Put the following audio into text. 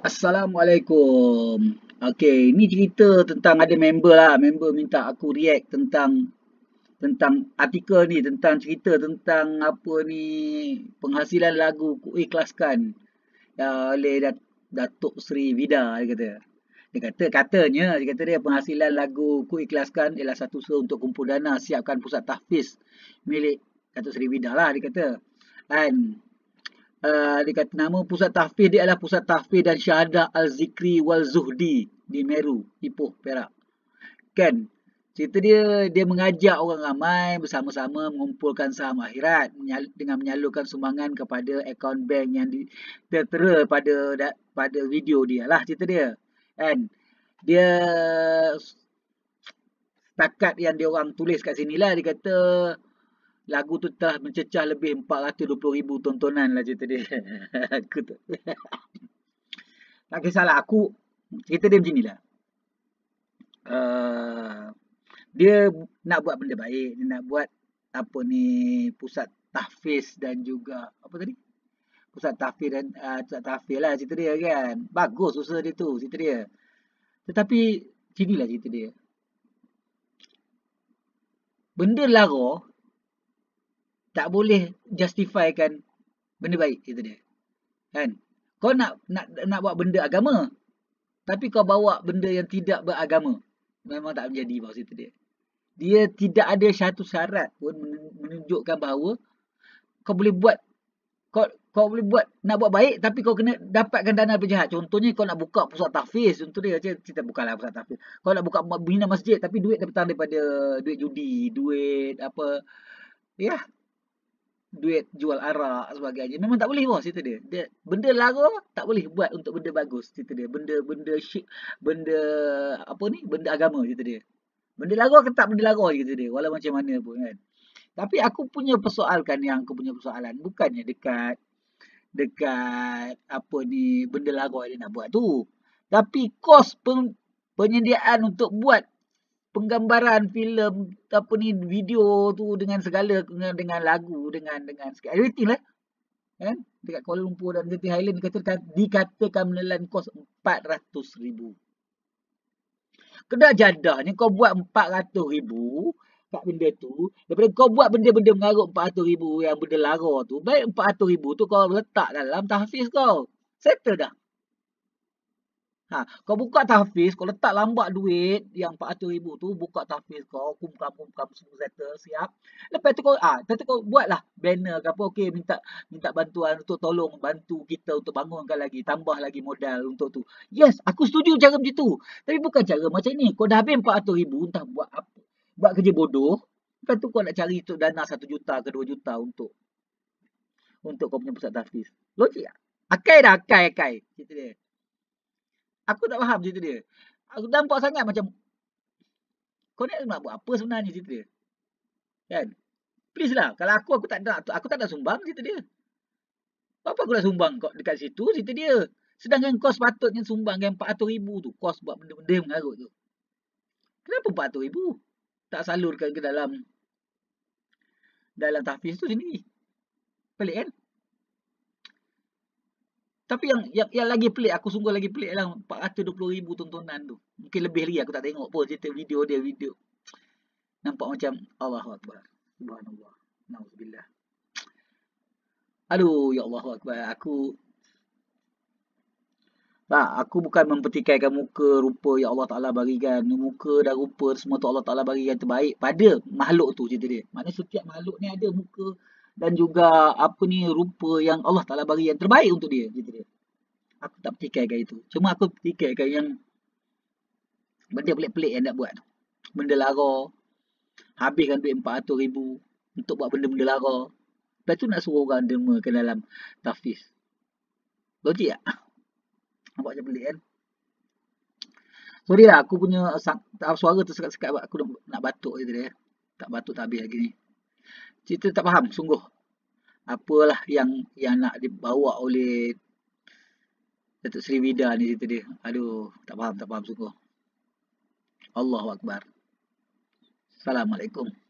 Assalamualaikum. Okey, ni cerita tentang ada member lah, member minta aku react tentang tentang artikel ni, tentang cerita tentang apa ni penghasilan lagu ikhlaskan. Ya, oleh dat Datuk Sri Vida dia kata. Dia kata katanya dia kata dia penghasilan lagu ikhlaskan ialah satu usaha untuk kumpul dana siapkan pusat tahfiz milik Datuk Sri Vida lah dia kata. And uh, dia kata nama pusat tahfiz dia adalah pusat tahfiz dan syahadah al-zikri wal-zuhdi di Meru, Ipoh, Perak. Kan? Cerita dia, dia mengajak orang ramai bersama-sama mengumpulkan saham akhirat dengan menyalurkan sumbangan kepada akaun bank yang di- tertera pada pada video dia lah cerita dia. Kan? Dia takat yang dia orang tulis kat sini lah dia kata lagu tu telah mencecah lebih ribu tontonan lah cerita dia. aku tu. tak kisahlah aku. Cerita dia macam inilah. Uh, eh, dia nak buat benda baik. Dia nak buat apa ni pusat tahfiz dan juga apa tadi? Pusat tahfiz dan uh, pusat tahfiz lah cerita dia kan. Bagus usaha dia tu cerita dia. Tetapi lah, cerita dia. Benda lara tak boleh justifikan benda baik itu dia. Kan? Kau nak nak nak buat benda agama. Tapi kau bawa benda yang tidak beragama. Memang tak menjadi bahawa situ dia. Dia tidak ada satu syarat pun menunjukkan bahawa kau boleh buat kau kau boleh buat nak buat baik tapi kau kena dapatkan dana daripada Contohnya kau nak buka pusat tahfiz contoh dia macam kita bukalah pusat tahfiz. Kau nak buka bina masjid tapi duit datang daripada duit judi, duit apa ya duit jual arak sebagainya memang tak boleh bos cerita dia. dia benda lara tak boleh buat untuk benda bagus cerita dia benda benda syik, benda apa ni benda agama cerita dia benda lara ke tak benda lara cerita dia walau macam mana pun kan tapi aku punya persoalkan yang aku punya persoalan bukannya dekat dekat apa ni benda lara dia nak buat tu tapi kos pen, penyediaan untuk buat penggambaran filem apa ni video tu dengan segala dengan, dengan lagu dengan dengan segala everything lah kan eh? dekat Kuala Lumpur dan Genting Highland dikatakan dikatakan menelan kos 400 ribu kedah jadahnya kau buat 400 ribu kat benda tu daripada kau buat benda-benda mengarut 400 ribu yang benda lara tu baik 400 ribu tu kau letak dalam tahfiz kau settle dah Ha, kau buka tahfiz, kau letak lambat duit yang RM400,000 tu, buka tahfiz kau, kumkam, kumkam, semua settle, siap. Lepas tu kau, ah, ha, tu kau buatlah banner ke apa, okey, minta minta bantuan untuk tolong bantu kita untuk bangunkan lagi, tambah lagi modal untuk tu. Yes, aku setuju cara macam tu. Tapi bukan cara macam ni. Kau dah habis RM400,000, entah buat apa. Buat kerja bodoh, lepas tu kau nak cari untuk dana RM1 juta ke 2 juta untuk untuk kau punya pusat tahfiz. Logik tak? Akai dah, akai, akai. Itu dia. Aku tak faham cerita dia. Aku nampak sangat macam kau ni nak buat apa sebenarnya cerita dia. Kan? Please lah. Kalau aku, aku tak nak. Aku tak nak sumbang cerita dia. Apa aku nak sumbang kau dekat situ cerita dia. Sedangkan kos patutnya sumbang yang RM400,000 tu. Kos buat benda-benda mengarut tu. Kenapa RM400,000? Tak salurkan ke dalam dalam tahfiz tu sendiri. Pelik kan? Tapi yang, yang yang lagi pelik, aku sungguh lagi pelik lah 420 ribu tontonan tu. Mungkin lebih lagi aku tak tengok pun cerita video dia, video. Nampak macam Allah Akbar. Subhanallah. Alhamdulillah. Aduh, Ya Allah Akbar. Aku... Tak, aku bukan mempertikaikan muka, rupa yang Allah Ta'ala bagikan. Muka dan rupa semua tu Allah Ta'ala bagikan terbaik pada makhluk tu cerita dia. Maksudnya setiap makhluk ni ada muka, dan juga apa ni rupa yang Allah Taala bagi yang terbaik untuk dia gitu dia. Aku tak fikirkan itu. Cuma aku kayak yang benda pelik-pelik yang nak buat tu. Benda lara. Habiskan duit 400 ribu untuk buat benda-benda lara. Lepas tu nak suruh orang derma ke dalam tafis. Logik tak? Nampak macam pelik kan? Sorry lah, aku punya suara tersekat-sekat buat aku nak batuk je tadi. Tak batuk tak habis lagi ni. Cerita tak faham, sungguh apalah yang yang nak dibawa oleh Datuk Sri Wida ni cerita dia. Aduh, tak faham, tak faham sungguh. Allahu Assalamualaikum.